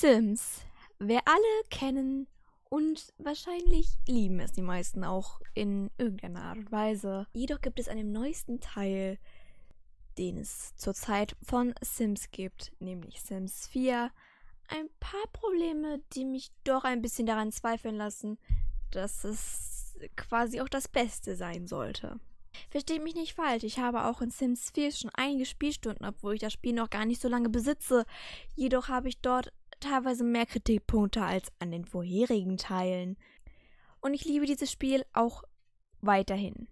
Sims. Wer alle kennen und wahrscheinlich lieben es die meisten auch in irgendeiner Art und Weise. Jedoch gibt es an dem neuesten Teil, den es zurzeit von Sims gibt, nämlich Sims 4, ein paar Probleme, die mich doch ein bisschen daran zweifeln lassen, dass es quasi auch das Beste sein sollte. Versteht mich nicht falsch, ich habe auch in Sims 4 schon einige Spielstunden, obwohl ich das Spiel noch gar nicht so lange besitze. Jedoch habe ich dort teilweise mehr Kritikpunkte als an den vorherigen Teilen. Und ich liebe dieses Spiel auch weiterhin.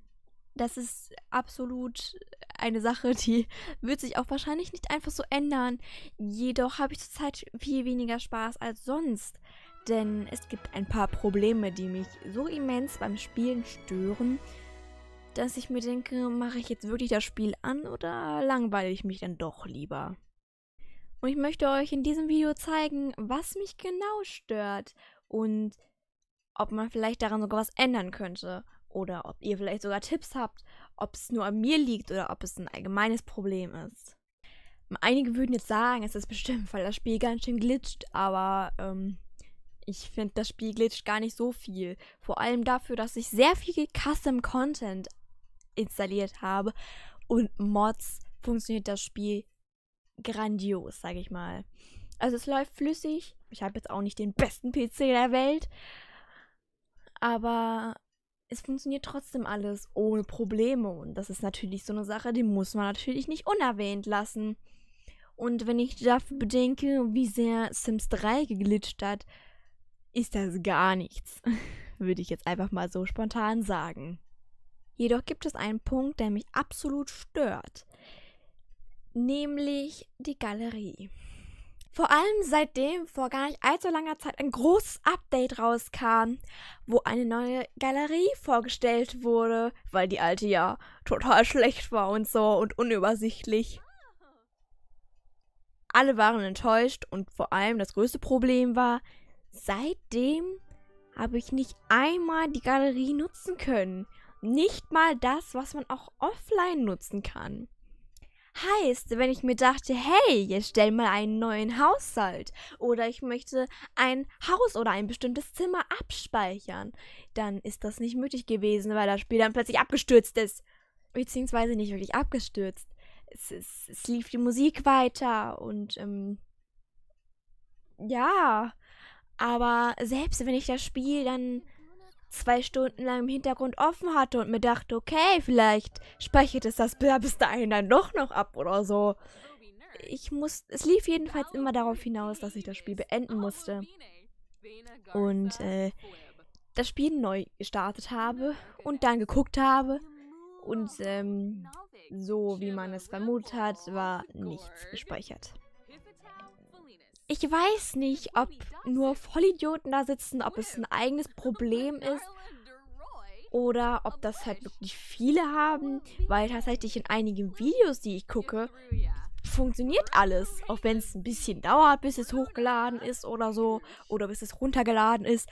Das ist absolut eine Sache, die wird sich auch wahrscheinlich nicht einfach so ändern. Jedoch habe ich zurzeit viel weniger Spaß als sonst. Denn es gibt ein paar Probleme, die mich so immens beim Spielen stören, dass ich mir denke, mache ich jetzt wirklich das Spiel an oder langweile ich mich dann doch lieber? Und ich möchte euch in diesem Video zeigen, was mich genau stört und ob man vielleicht daran sogar was ändern könnte. Oder ob ihr vielleicht sogar Tipps habt, ob es nur an mir liegt oder ob es ein allgemeines Problem ist. Einige würden jetzt sagen, es ist bestimmt, weil das Spiel ganz schön glitscht, aber ähm, ich finde, das Spiel glitscht gar nicht so viel. Vor allem dafür, dass ich sehr viel Custom Content installiert habe und Mods funktioniert das Spiel grandios, sage ich mal. Also es läuft flüssig. Ich habe jetzt auch nicht den besten PC der Welt. Aber es funktioniert trotzdem alles ohne Probleme. Und das ist natürlich so eine Sache, die muss man natürlich nicht unerwähnt lassen. Und wenn ich dafür bedenke, wie sehr Sims 3 geglitscht hat, ist das gar nichts. Würde ich jetzt einfach mal so spontan sagen. Jedoch gibt es einen Punkt, der mich absolut stört nämlich die Galerie. Vor allem seitdem vor gar nicht allzu langer Zeit ein großes Update rauskam, wo eine neue Galerie vorgestellt wurde, weil die alte ja total schlecht war und so und unübersichtlich. Alle waren enttäuscht und vor allem das größte Problem war, seitdem habe ich nicht einmal die Galerie nutzen können. Nicht mal das, was man auch offline nutzen kann. Heißt, wenn ich mir dachte, hey, jetzt stell mal einen neuen Haushalt oder ich möchte ein Haus oder ein bestimmtes Zimmer abspeichern, dann ist das nicht möglich gewesen, weil das Spiel dann plötzlich abgestürzt ist. Beziehungsweise nicht wirklich abgestürzt. Es, es, es lief die Musik weiter und ähm, ja, aber selbst wenn ich das Spiel dann zwei Stunden lang im Hintergrund offen hatte und mir dachte, okay, vielleicht speichert es das Bild bis dahin dann doch noch ab oder so. Ich muss, es lief jedenfalls immer darauf hinaus, dass ich das Spiel beenden musste. Und äh, das Spiel neu gestartet habe und dann geguckt habe. Und ähm, so wie man es vermutet hat, war nichts gespeichert. Ich weiß nicht, ob nur Vollidioten da sitzen, ob es ein eigenes Problem ist oder ob das halt wirklich viele haben, weil tatsächlich in einigen Videos, die ich gucke, funktioniert alles. Auch wenn es ein bisschen dauert, bis es hochgeladen ist oder so, oder bis es runtergeladen ist.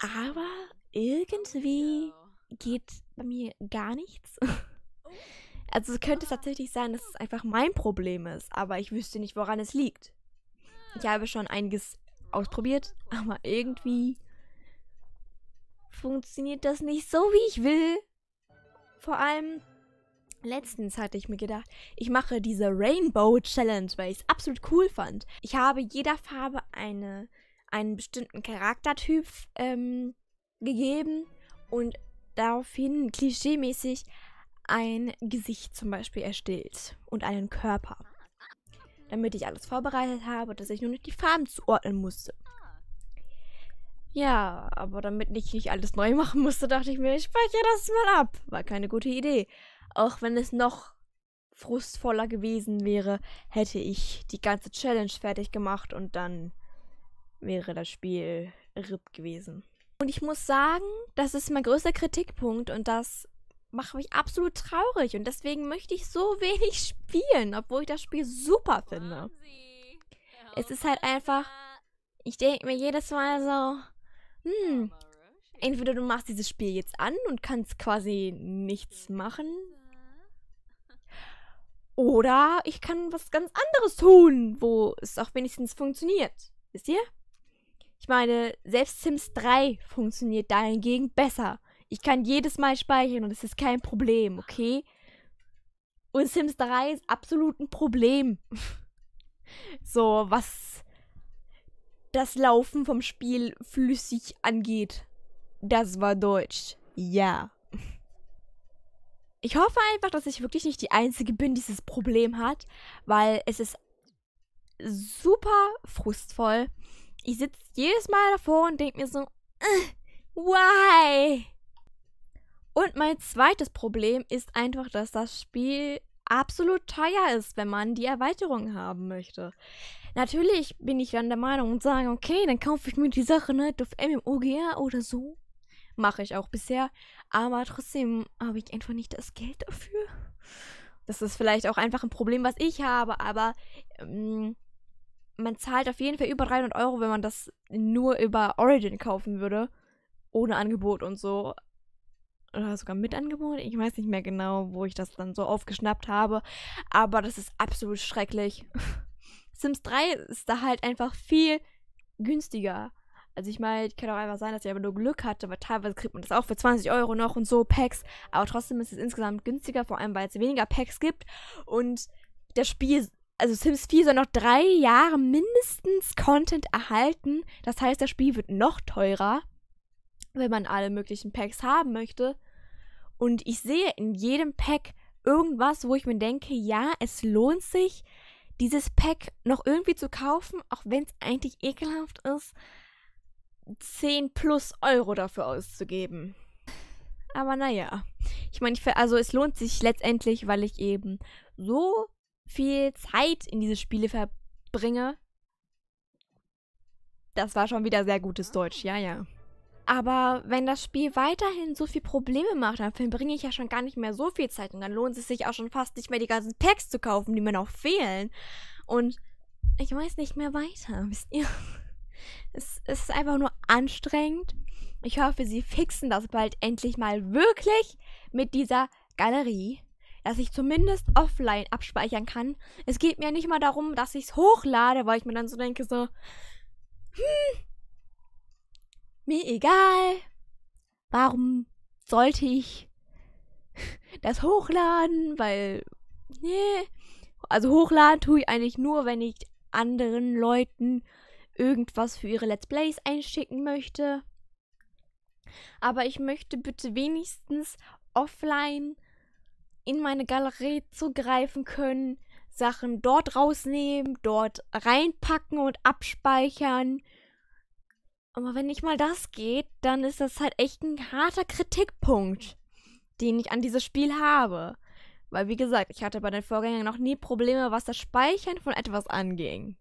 Aber irgendwie geht bei mir gar nichts. Also könnte es tatsächlich sein, dass es einfach mein Problem ist, aber ich wüsste nicht, woran es liegt. Ich habe schon einiges ausprobiert, aber irgendwie funktioniert das nicht so, wie ich will. Vor allem letztens hatte ich mir gedacht, ich mache diese Rainbow Challenge, weil ich es absolut cool fand. Ich habe jeder Farbe eine, einen bestimmten Charaktertyp ähm, gegeben und daraufhin klischeemäßig ein Gesicht zum Beispiel erstellt und einen Körper damit ich alles vorbereitet habe, dass ich nur noch die Farben zuordnen musste. Ja, aber damit ich nicht alles neu machen musste, dachte ich mir, ich speichere das mal ab. War keine gute Idee. Auch wenn es noch frustvoller gewesen wäre, hätte ich die ganze Challenge fertig gemacht und dann wäre das Spiel RIP gewesen. Und ich muss sagen, das ist mein größter Kritikpunkt und das macht mich absolut traurig und deswegen möchte ich so wenig spielen, obwohl ich das Spiel super finde. Es ist halt einfach, ich denke mir jedes Mal so, hm, entweder du machst dieses Spiel jetzt an und kannst quasi nichts machen, oder ich kann was ganz anderes tun, wo es auch wenigstens funktioniert. Wisst ihr? Ich meine, selbst Sims 3 funktioniert dahingegen besser. Ich kann jedes Mal speichern und es ist kein Problem, okay? Und Sims 3 ist absolut ein Problem. so, was das Laufen vom Spiel flüssig angeht. Das war Deutsch. Ja. Ich hoffe einfach, dass ich wirklich nicht die Einzige bin, die dieses Problem hat, weil es ist super frustvoll. Ich sitze jedes Mal davor und denke mir so, äh, why? Und mein zweites Problem ist einfach, dass das Spiel absolut teuer ist, wenn man die Erweiterung haben möchte. Natürlich bin ich dann der Meinung und sage, okay, dann kaufe ich mir die Sache nicht ne, auf MMOGR oder so. Mache ich auch bisher. Aber trotzdem habe ich einfach nicht das Geld dafür. Das ist vielleicht auch einfach ein Problem, was ich habe, aber ähm, man zahlt auf jeden Fall über 300 Euro, wenn man das nur über Origin kaufen würde. Ohne Angebot und so oder sogar mit angeboten. Ich weiß nicht mehr genau, wo ich das dann so aufgeschnappt habe. Aber das ist absolut schrecklich. Sims 3 ist da halt einfach viel günstiger. Also ich meine, kann auch einfach sein, dass ich aber nur Glück hatte, weil teilweise kriegt man das auch für 20 Euro noch und so Packs. Aber trotzdem ist es insgesamt günstiger, vor allem weil es weniger Packs gibt. Und das Spiel, also Sims 4 soll noch drei Jahre mindestens Content erhalten. Das heißt, das Spiel wird noch teurer wenn man alle möglichen Packs haben möchte. Und ich sehe in jedem Pack irgendwas, wo ich mir denke, ja, es lohnt sich, dieses Pack noch irgendwie zu kaufen, auch wenn es eigentlich ekelhaft ist, 10 plus Euro dafür auszugeben. Aber naja, ich meine, also es lohnt sich letztendlich, weil ich eben so viel Zeit in diese Spiele verbringe. Das war schon wieder sehr gutes ah. Deutsch, ja, ja. Aber wenn das Spiel weiterhin so viel Probleme macht, dann verbringe ich ja schon gar nicht mehr so viel Zeit und dann lohnt es sich auch schon fast nicht mehr, die ganzen Packs zu kaufen, die mir noch fehlen. Und ich weiß nicht mehr weiter, wisst ihr? Es, es ist einfach nur anstrengend. Ich hoffe, sie fixen das bald endlich mal wirklich mit dieser Galerie dass ich zumindest offline abspeichern kann. Es geht mir nicht mal darum, dass ich es hochlade, weil ich mir dann so denke, so, hm, mir egal. Warum sollte ich das hochladen? Weil, nee. Also hochladen tue ich eigentlich nur, wenn ich anderen Leuten irgendwas für ihre Let's Plays einschicken möchte. Aber ich möchte bitte wenigstens offline in meine Galerie zugreifen können, Sachen dort rausnehmen, dort reinpacken und abspeichern aber wenn nicht mal das geht, dann ist das halt echt ein harter Kritikpunkt, den ich an dieses Spiel habe. Weil, wie gesagt, ich hatte bei den Vorgängern noch nie Probleme, was das Speichern von etwas anging.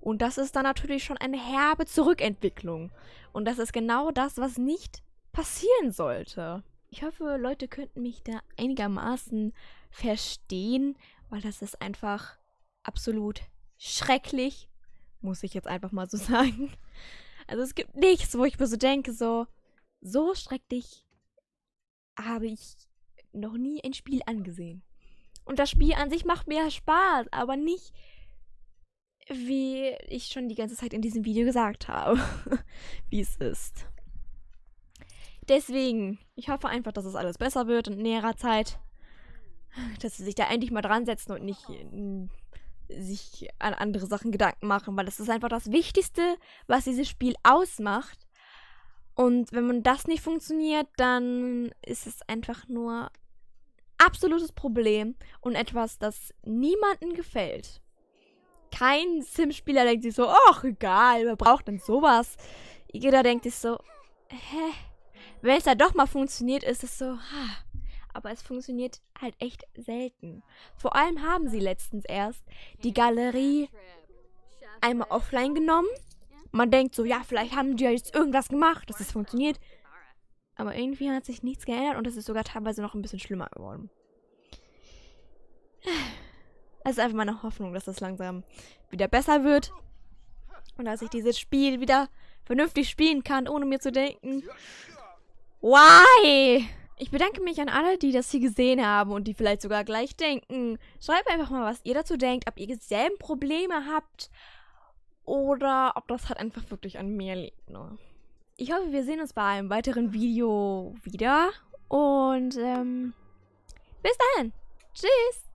Und das ist dann natürlich schon eine herbe Zurückentwicklung. Und das ist genau das, was nicht passieren sollte. Ich hoffe, Leute könnten mich da einigermaßen verstehen, weil das ist einfach absolut schrecklich, muss ich jetzt einfach mal so sagen. Also es gibt nichts, wo ich mir so denke, so, so schrecklich habe ich noch nie ein Spiel angesehen. Und das Spiel an sich macht mir Spaß, aber nicht, wie ich schon die ganze Zeit in diesem Video gesagt habe, wie es ist. Deswegen, ich hoffe einfach, dass es alles besser wird in näherer Zeit. Dass sie sich da endlich mal dran setzen und nicht sich an andere Sachen Gedanken machen, weil das ist einfach das Wichtigste, was dieses Spiel ausmacht. Und wenn man das nicht funktioniert, dann ist es einfach nur absolutes Problem und etwas, das niemanden gefällt. Kein Sim-Spieler denkt sich so, ach egal, wer braucht denn sowas? Jeder denkt sich so, hä? Wenn es da doch mal funktioniert, ist es so, ha aber es funktioniert halt echt selten. Vor allem haben sie letztens erst die Galerie einmal offline genommen. Man denkt so, ja, vielleicht haben die ja jetzt irgendwas gemacht, dass es funktioniert. Aber irgendwie hat sich nichts geändert und es ist sogar teilweise noch ein bisschen schlimmer geworden. Es ist einfach meine Hoffnung, dass das langsam wieder besser wird. Und dass ich dieses Spiel wieder vernünftig spielen kann, ohne mir zu denken. Why? Ich bedanke mich an alle, die das hier gesehen haben und die vielleicht sogar gleich denken. Schreibt einfach mal, was ihr dazu denkt, ob ihr dieselben Probleme habt oder ob das halt einfach wirklich an mir liegt. Ne? Ich hoffe, wir sehen uns bei einem weiteren Video wieder und ähm, bis dahin. Tschüss.